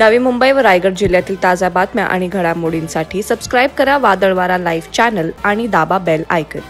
नवी मुंबई व रायगड जिल्ह्यातील ताज्या बातम्या आणि घडामोडींसाठी सबस्क्राईब करा वादळवारा लाईव्ह चॅनल आणि दाबा बेल आयकन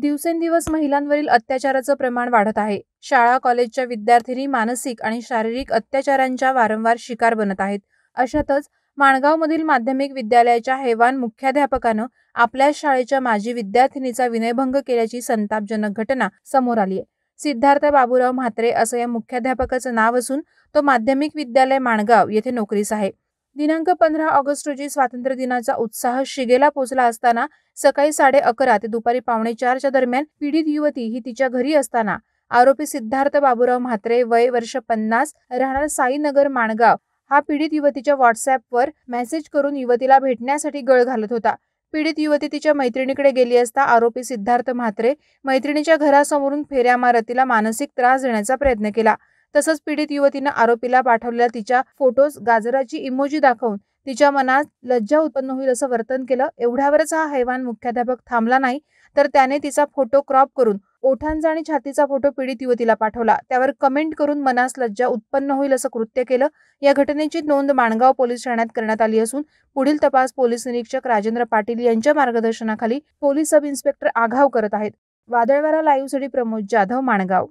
दिवसेंदिवस महिलांवरील अत्याचाराचं प्रमाण वाढत आहे शाळा कॉलेजच्या विद्यार्थिनी मानसिक आणि शारीरिक अत्याचारांच्या वारंवार शिकार बनत आहेत अशातच माणगावमधील माध्यमिक विद्यालयाच्या हैवान मुख्याध्यापकानं आपल्या शाळेच्या माजी विद्यार्थिनीचा विनयभंग केल्याची संतापजनक घटना समोर आली आहे सिद्धार्थ बाबूराव म्हात्रे असं या मुख्याध्यापकाचं नाव असून तो माध्यमिक विद्यालय माणगाव येथे नोकरीस आहे दिनांक पंधरा ऑगस्ट रोजी स्वातंत्र्य दिनाचा उत्साह शिगेला पोचला असताना सकाळी साडे अकरा ते दुपारी पावणे चारच्या दरम्यान पीडित युवती ही तिच्या घरी असताना आरोपी सिद्धार्थ बाबूराव म्हात्रे वय वर्ष पन्नास राहणार साईनगर माणगाव हा पीडित युवतीच्या व्हॉट्सअपवर मेसेज करून युवतीला भेटण्यासाठी गळ घालत होता पीडित युवती तिच्या मैत्रिणीकडे गेली असता आरोपी सिद्धार्थ म्हात्रे मैत्रिणीच्या घरासमोरून फेऱ्या मारत तिला मानसिक त्रास देण्याचा प्रयत्न केला तसंच पीडित युवतीनं आरोपीला पाठवलेल्या तिच्या फोटोज गाजराची इमोजी दाखवून तिच्या मनात लज्जा उत्पन्न होईल असं वर्तन केलं एवढ्यावरच हा हैवान मुख्याध्यापक थांबला नाही तर त्याने तिचा फोटो क्रॉप करून ओठांचा आणि छातीचा फोटो पीडित युवतीला पाठवला त्यावर कमेंट करून मनास लज्जा उत्पन्न होईल असं कृत्य केलं या घटनेची नोंद माणगाव पोलीस ठाण्यात करण्यात आली असून पुढील तपास पोलीस निरीक्षक राजेंद्र पाटील यांच्या मार्गदर्शनाखाली पोलीस सब इन्स्पेक्टर आघाव करत आहेत वादळवारा लाईव्हसाठी प्रमोद जाधव माणगाव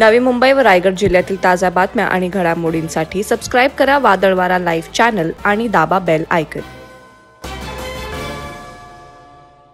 नवी मुंबई व रायगड जिल्ह्यातील ताज्या बातम्या आणि घडामोडींसाठी सबस्क्राईब करा वादळवारा लाईव्ह चॅनल आणि दाबा बेल आयकन